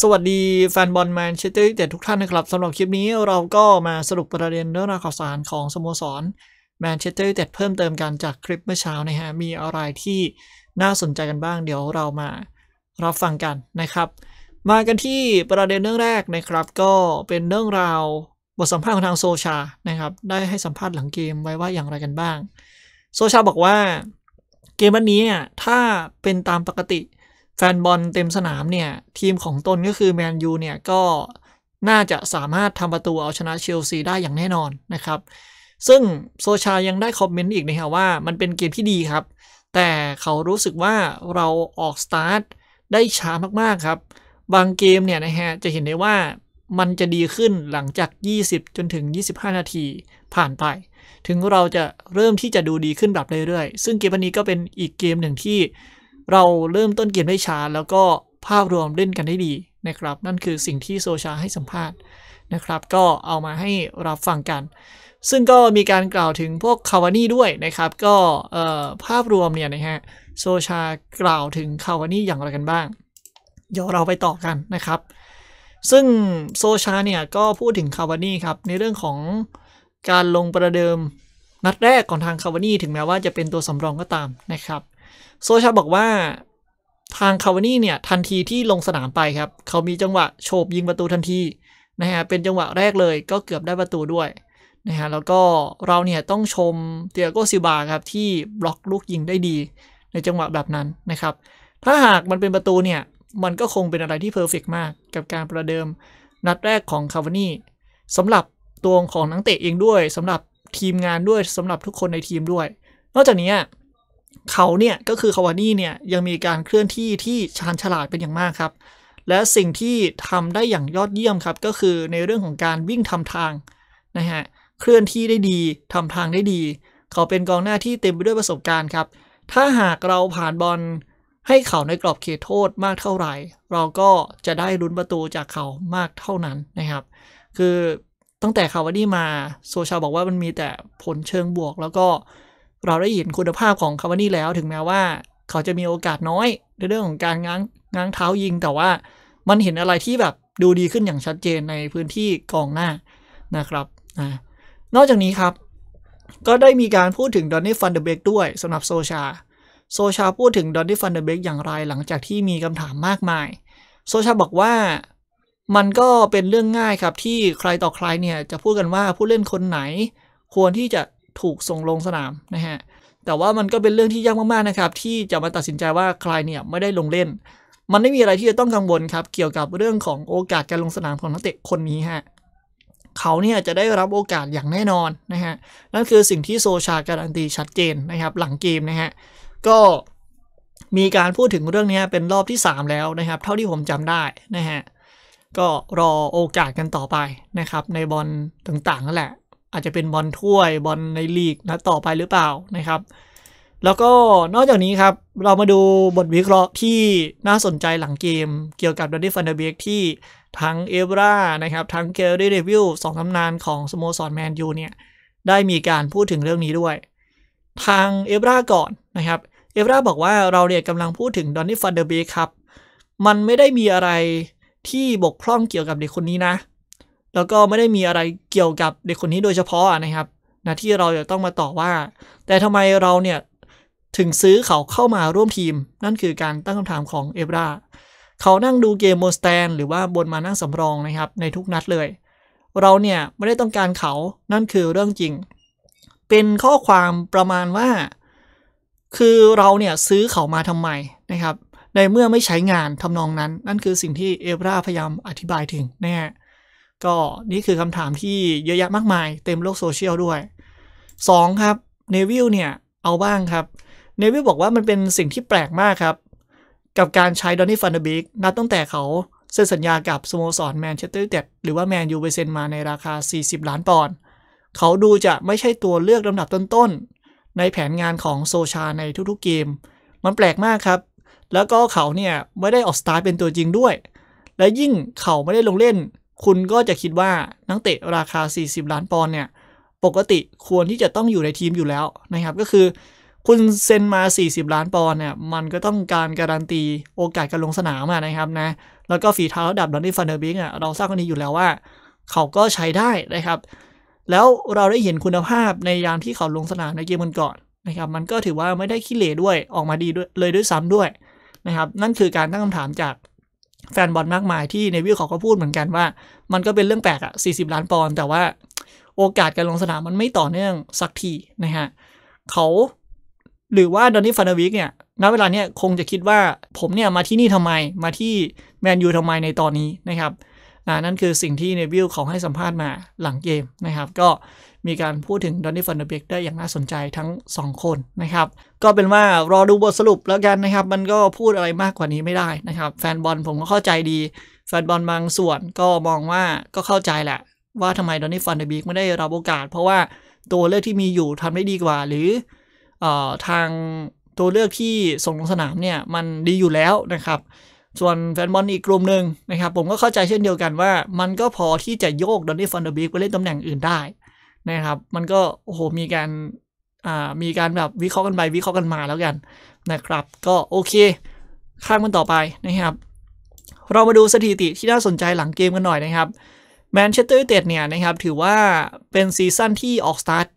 สวัสดีแฟนบอลแมนเชสเตอร์ยูไนเต็ดทุกท่านนะครับสำหรับคลิปนี้เราก็มาสรุปประเด็นเรื่องราวข่าวสารของสโมสรแมนเชสเตอร์ยูไนเต็ดเพิ่มเติมกันจากคลิปเมื่อเช้านะฮะ มีอะไรที่น่าสนใจกันบ้าง เดี๋ยวเรามารับฟังกันนะครับ มากันที่ประเด็นเรื่องแรกนะครับ ก็เป็นเรื่องราวบทสัมภาษณ์ของทางโซชานะครับได้ให้สัมภาษณ์หลังเกมไว้ว่าอย่างไรกันบ้างโซชาบอกว่าเกมวันนี้เนี่ยถ้าเป็นตามปกติแฟนบอลเต็มสนามเนี่ย ทีมของตนก็คือแมนยูเนี่ยก็น่าจะสามารถทำประตูเอาชนะเชลซีได้อย่างแน่นอนนะครับ ซึ่งโซชายังได้คอมเมนต์อีกนะครับว่ามันเป็นเกมที่ดีครับ แต่เขารู้สึกว่าเราออกสตาร์ทได้ช้ามากๆครับ บางเกมเนี่ยนะฮะจะเห็นได้ว่ามันจะดีขึ้นหลังจาก 20 จนถึง 25 นาทีผ่านไป ถึงเราจะเริ่มที่จะดูดีขึ้นแบบเรื่อยๆ ซึ่งเกมนี้ก็เป็นอีกเกมหนึ่งที่เราเริ่มต้นเกมได้ช้าแล้วก็ภาพรวมเล่นกันได้ดีนะครับ นั่นคือสิ่งที่โซชาให้สัมภาษณ์นะครับ ก็เอามาให้รับฟังกัน ซึ่งก็มีการกล่าวถึงพวกคาวานี่ด้วยนะครับ ก็ภาพรวมเนี่ยนะฮะโซชากล่าวถึงคาวานี่อย่างไรกันบ้างเดี๋ยวเราไปต่อกันนะครับ ซึ่งโซชาเนี่ย ก็พูดถึงคาวานี่ครับ ในเรื่องของการลงประเดิมนัดแรกของทางคาวานี่ถึงแม้ว่าจะเป็นตัวสำรองก็ตามนะครับโซชาบอกว่าทางคาวานี่เนี่ยทันทีที่ลงสนามไปครับ เขามีจังหวะโฉบยิงประตูทันทีนะฮะเป็นจังหวะแรกเลยก็เกือบได้ประตูด้วยนะฮะแล้วก็เราเนี่ยต้องชมเตียโกซิบาครับที่บล็อกลูกยิงได้ดีในจังหวะแบบนั้นนะครับ ถ้าหากมันเป็นประตูเนี่ย มันก็คงเป็นอะไรที่เพอร์เฟกมากกับการประเดิมนัดแรกของคาวานี่สำหรับตัวของนักเตะเองด้วยสำหรับทีมงานด้วยสำหรับทุกคนในทีมด้วย นอกจากนี้เขาเนี่ยก็คือคาวานี่เนี่ยยังมีการเคลื่อนที่ที่ชาญฉลาดเป็นอย่างมากครับ และสิ่งที่ทำได้อย่างยอดเยี่ยมครับ ก็คือในเรื่องของการวิ่งทำทางนะฮะเคลื่อนที่ได้ดีทำทางได้ดี เขาเป็นกองหน้าที่เต็มไปด้วยประสบการณ์ครับ ถ้าหากเราผ่านบอลให้เขาในกรอบเขตโทษมากเท่าไหร่ เราก็จะได้ลุ้นประตูจากเขามากเท่านั้นนะครับ คือตั้งแต่คาวานี่มาโซชาบอกว่ามันมีแต่ผลเชิงบวกแล้วก็เราได้เห็นคุณภาพของคาวานี่แล้วถึงแม้ว่า เขาจะมีโอกาสน้อยในเรื่องของการง้างง้างเท้ายิง แต่ว่ามันเห็นอะไรที่แบบดูดีขึ้นอย่างชัดเจนในพื้นที่กองหน้านะครับ นอกจากนี้ครับ ก็ได้มีการพูดถึงดอนนี่ฟันเดเบกด้วยสำหรับโซชา โซชาพูดถึงดอนนี่ฟันเดเบกอย่างไร หลังจากที่มีคำถามมากมาย โซชาบอกว่ามันก็เป็นเรื่องง่ายครับที่ใครต่อใครเนี่ยจะพูดกันว่าผู้เล่นคนไหน ควรที่จะถูกส่งลงสนาม นะฮะ แต่ว่ามันก็เป็นเรื่องที่ยากมาก ๆ นะครับ ที่จะมาตัดสินใจว่าใครเนี่ยไม่ได้ลงเล่น มันไม่มีอะไรที่จะต้องกังวลครับเกี่ยวกับเรื่องของโอกาสการลงสนามของนักเตะคนนี้ฮะ เขาเนี่ยจะได้รับโอกาสอย่างแน่นอนนะฮะนั่นคือสิ่งที่โซชาการันตีชัดเจนนะครับหลังเกมนะฮะก็มีการพูดถึงเรื่องนี้เป็นรอบที่ 3 แล้วนะครับเท่าที่ผมจำได้นะฮะก็รอโอกาสกันต่อไปนะครับในบอลต่างๆนั่นแหละอาจจะเป็นบอลถ้วยบอลในลีกนะ ต่อไปหรือเปล่านะครับ แล้วก็นอกจากนี้ครับ เรามาดูบทวิเคราะห์ที่น่าสนใจหลังเกม เกี่ยวกับดอนนี่ฟันเดเบกที่ทั้งเอเอรานะครับทั้งเกลลี่เดวิลสองตำนานของสโมสรแมนยูเนี่ย ได้มีการพูดถึงเรื่องนี้ด้วย ทางเอเอราก่อน นะครับเอเอราบอกว่าเราเนี่ยกำลังพูดถึงดอนนี่ฟันเดอร์เบกครับ มันไม่ได้มีอะไรที่บกพร่องเกี่ยวกับเด็กคนนี้นะแล้วก็ไม่ได้มีอะไรเกี่ยวกับ เด็กคนนี้โดยเฉพาะนะครับนะที่เราจะต้องมาต่อว่า แต่ทำไมเราเนี่ยถึงซื้อเขาเข้ามาร่วมทีม นั่นคือการตั้งคำถามของเอเบราเขานั่งดูเกมโมสแตน หรือว่าบนมานั่งสำรองนะครับ ในทุกนัดเลย เราเนี่ยไม่ได้ต้องการเขานั่นคือเรื่องจริง เป็นข้อความประมาณว่า คือเราเนี่ยซื้อเขามาทำไมนะครับ ในเมื่อไม่ใช้งานทำนองนั้นนั่นคือสิ่งที่เอเบราพยายามอธิบายถึงนะฮะก็นี่คือคำถามที่เยอะแยะมากมายเต็มโลกโซเชียลด้วย 2. ครับเนวิลเนี่ย เอาบ้างครับเนวิลบอกว่ามันเป็นสิ่งที่แปลกมากครับ กับการใช้ดอนนี่ฟันเดบิกนับตั้งแต่เขาเซ็นสัญญากับสโมสรแมนเชสเตอร์เด็ดหรือว่าแมนยูไปเซ็นมาในราคา 40 ล้านปอนด์เขาดูจะไม่ใช่ตัวเลือกลำดับต้นๆ ในแผนงานของโซชาในทุกๆเกม มันแปลกมากครับ แล้วก็เขาเนี่ยไม่ได้ออกสตาร์เป็นตัวจริงด้วย และยิ่งเขาไม่ได้ลงเล่นคุณก็จะคิดว่านักเตะราคา 40 ล้านปอนด์เนี่ยปกติควรที่จะต้องอยู่ในทีมอยู่แล้วนะครับ ก็คือ คุณเซ็นมา 40 ล้านปอนด์เนี่ยมันก็ต้องการการันตีโอกาสการลงสนามนะครับนะแล้วก็ฝีเท้าระดับดอนนี่ฟันเดอร์บิงอ่ะเราทราบกันดีอยู่แล้วว่า เขาก็ใช้ได้นะครับ แล้วเราได้เห็นคุณภาพในยามที่เขาลงสนามในเกมก่อนนะครับ มันก็ถือว่าไม่ได้ขี้เหร่ด้วยออกมาดีด้วยเลยด้วยซ้ำด้วยนะครับ นั่นคือการตั้งคำถามจากแฟนบอลมากมายที่ในวิวเขาก็พูดเหมือนกันว่า มันก็เป็นเรื่องแปลกอะ่40 ล้านปอนด์แต่ว่าโอกาสการลงสนามมันไม่ต่อเนื่องสักทีนะฮะ เขาหรือว่าดอนนี่ฟานาวิกเนี่ยณเวลาเนี้ยคงจะคิดว่าผมเนี่ยมาที่นี่ทำไมมาที่แมนยูทำไมในตอนนี้นะครับนั่นคือสิ่งที่เนวิลเขาให้สัมภาษณ์มาหลังเกมนะครับ ก็มีการพูดถึงดอนนี่ฟันเดเบกได้อย่างน่าสนใจทั้ง 2 คนนะครับ ก็เป็นว่ารอดูบทสรุปแล้วกันนะครับ มันก็พูดอะไรมากกว่านี้ไม่ได้นะครับ แฟนบอลผมก็เข้าใจดี แฟนบอลบางส่วนก็มองว่าก็เข้าใจแหละ ว่าทำไมดอนนี่ฟันเดเบกไม่ได้รับโอกาส เพราะว่าตัวเลือกที่มีอยู่ทำได้ดีกว่า หรืออทางตัวเลือกที่ส่งลงสนามเนี่ยมันดีอยู่แล้วนะครับส่วนแฟนบอลอีกกลุ่มหนึ่งนะครับผมก็เข้าใจเช่นเดียวกันว่ามันก็พอที่จะโยกดอนนี่ฟันเดอร์บีกไปเล่นตำแหน่งอื่นได้นะครับ มันก็โอ้โหมีการอ่ามีการแบบวิเคราะห์กันไป วิเคราะห์กันมาแล้วกันนะครับก็โอเค ข้างมันต่อไปนะครับ เรามาดูสถิติที่น่าสนใจหลังเกมกันหน่อยนะครับแมนเชสเตอร์ยูไนเต็ดเนี่ยนะครับถือว่าเป็นซีซั่นที่ออกสตาร์ท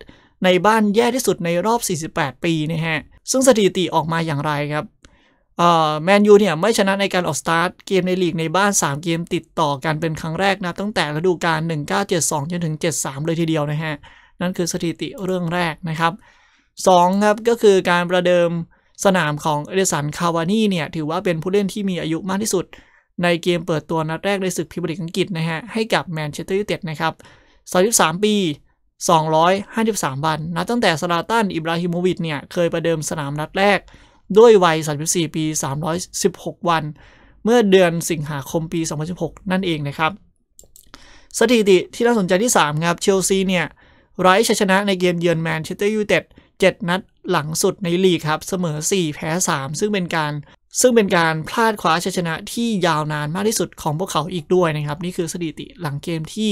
ในบ้านแย่ที่สุดในรอบ 48 ปีนะฮะซึ่งสถิติออกมาอย่างไรครับแมนยูเนี่ยไม่ชนะในการออกสตาร์ทเกมในลีกในบ้าน 3 เกมติดต่อกันเป็นครั้งแรกนะ ตั้งแต่ฤดูกาล1972จนถึง73 เลยทีเดียวนะฮะ นั่นคือสถิติเรื่องแรกนะครับ 2 ครับก็คือการประเดิมสนามของเอเดสันคาวานี่เนี่ย ถือว่าเป็นผู้เล่นที่มีอายุมากที่สุด ในเกมเปิดตัวนัดแรกในศึกพิมยร์ลีกอังกฤษนะฮะให้กับแมนเชสเตอร์ยูไนเต็ดนะครับ33ปี 253วันนะตั้งแต่ซาลาตันอิบราฮิโมวิชเนี่ยเคยประเดิมสนามนัดแรกด้วยวัย 34 ปี 316 วัน เมื่อเดือนสิงหาคมปี 2016 นั่นเองนะครับ สถิติที่น่าสนใจที่ 3 ครับ เชลซีเนี่ยไร้ชัยชนะในเกมเยือนแมนเชสเตอร์ยูไนเต็ด7นัดหลังสุดในลีกครับ เสมอ 4 แพ้ 3 ซึ่งเป็นการซึ่งเป็นการพลาดคว้าชัยชนะที่ยาวนานมากที่สุดของพวกเขาอีกด้วยนะครับ นี่คือสถิติหลังเกมที่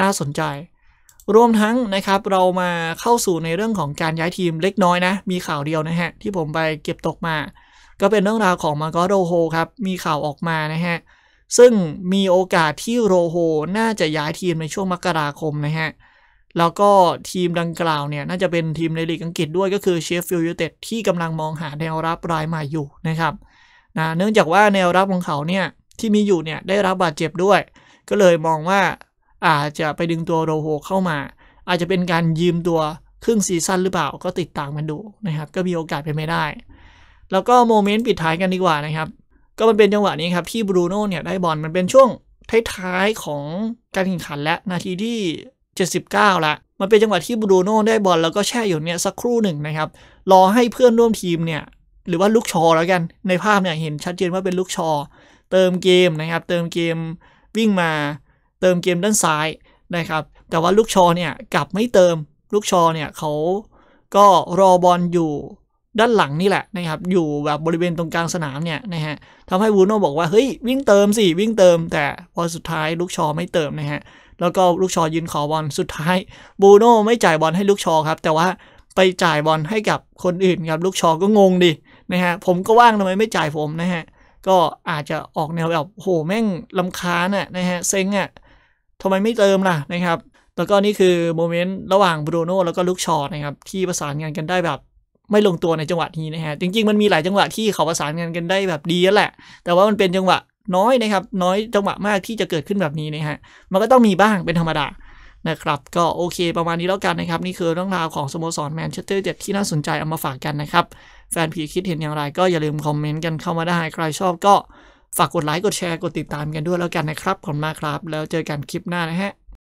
น่าสนใจรวมทั้งนะครับเรามาเข้าสู่ในเรื่องของการย้ายทีมเล็กน้อยนะมีข่าวเดียวนะฮะที่ผมไปเก็บตกมา ก็เป็นเรื่องราวของมาโกโรโฮครับมีข่าวออกมานะฮะซึ่งมีโอกาสที่โรโฮน่าจะย้ายทีมในช่วงมกราคมนะฮะแล้วก็ทีมดังกล่าวเนี่ยน่าจะเป็นทีมในลีกอังกฤษด้วยก็คือเชฟฟิลด์ยูเต็ดที่กำลังมองหาแนวรับรายใหม่อยู่นะครับนะเนื่องจากว่าแนวรับของเขาเนี่ยที่มีอยู่เนี่ยได้รับบาดเจ็บด้วย ก็เลยมองว่าอาจจะไปดึงตัวโรโฮเข้ามา อาจจะเป็นการยืมตัวครึ่งซีซั่นหรือเปล่า ก็ติดตามมันดูนะครับก็มีโอกาสเป็นไม่ได้ แล้วก็โมเมนต์ปิดท้ายกันดีกว่านะครับ ก็มันเป็นจังหวะนี้ครับที่บรูโน่เนี่ยได้บอลมันเป็นช่วงท้ายๆของการแข่งขันและนาทีที่ 79ละมันเป็นจังหวะที่บรูโน่ได้บอลแล้วก็แช่อยู่เนี่ยสักครู่หนึ่งนะครับ รอให้เพื่อนร่วมทีมเนี่ยหรือว่าลูกชอแล้วกันในภาพเนี่ยเห็นชัดเจนว่าเป็นลูกชอเติมเกมนะครับเติมเกมวิ่งมาเติมเกมด้านซ้ายนะครับแต่ว่าลูกชอเนี่ยกลับไม่เติมลูกชอเนี่ยเขาก็รอบอลอยู่ด้านหลังนี่แหละนะครับอยู่แบบบริเวณตรงกลางสนามเนี่ยนะฮะทำให้บูโน่บอกว่าเฮ้ยวิ่งเติมสิวิ่งเติม แต่พอสุดท้ายลูกชอไม่เติมนะฮะแล้วก็ลูกชอยืนขอบอลสุดท้ายบูโน่ไม่จ่ายบอลให้ลูกชอครับ แต่ว่าไปจ่ายบอลให้กับคนอื่นครับลูกชอก็งงดินะฮะผมก็ว่างทำไมไม่จ่ายผมนะฮะก็อาจจะออกแนวแบบโหแม่งลำค้าน่ะนะฮะเซ็งอ่ะทำไมไม่เติมล่ะนะครับแล้วก็นี่คือโมเมนต์ระหว่างบรูโน่แล้วก็ลุคชอนะครับที่ประสานงานกันได้แบบ ไม่ลงตัวในจังหวะนี้นะฮะจริงๆมันมีหลายจังหวะที่เขาประสานงานกันได้แบบดีแล้วแหละ แต่ว่ามันเป็นจังหวะน้อยนะครับน้อยจังหวะมากที่จะเกิดขึ้นแบบนี้นะฮะมันก็ต้องมีบ้างเป็นธรรมดา นะครับ ก็โอเค ประมาณนี้แล้วกันนะครับ นี่คือเรื่องราวของสโมสรแมนเชสเตอร์เจ็ดที่น่าสนใจเอามาฝากกันนะครับ แฟนพีคิดเห็นอย่างไรก็อย่าลืมคอมเมนต์กันเข้ามาได้ ใครชอบก็ฝากกดไลค์กดแชร์กดติดตามกันด้วยแล้วกันนะครับขอบคุณมากครับ แล้วเจอกันคลิปหน้านะฮะ